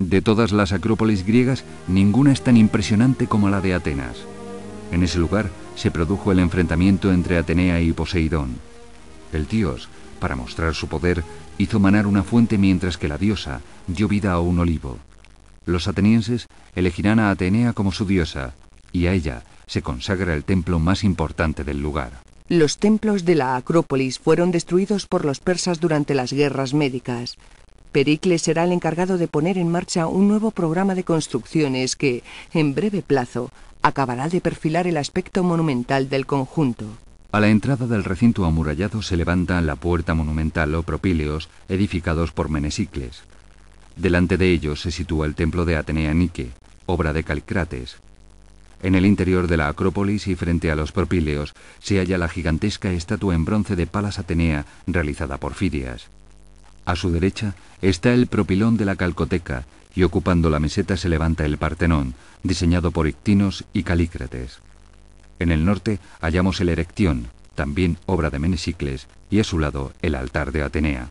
De todas las acrópolis griegas, ninguna es tan impresionante como la de Atenas. En ese lugar se produjo el enfrentamiento entre Atenea y Poseidón. El dios, para mostrar su poder, hizo manar una fuente mientras que la diosa dio vida a un olivo. Los atenienses elegirán a Atenea como su diosa, y a ella se consagra el templo más importante del lugar. Los templos de la Acrópolis fueron destruidos por los persas durante las guerras médicas. Pericles será el encargado de poner en marcha un nuevo programa de construcciones que, en breve plazo, acabará de perfilar el aspecto monumental del conjunto. A la entrada del recinto amurallado se levanta la puerta monumental o propíleos edificados por Menesicles. Delante de ellos se sitúa el templo de Atenea Nike, obra de Calcrates. En el interior de la Acrópolis y frente a los propíleos se halla la gigantesca estatua en bronce de Palas Atenea realizada por Fidias. A su derecha está el propilón de la Calcoteca, y ocupando la meseta se levanta el Partenón, diseñado por Ictinos y Calícrates. En el norte hallamos el Erectión, también obra de Menesicles, y a su lado el altar de Atenea.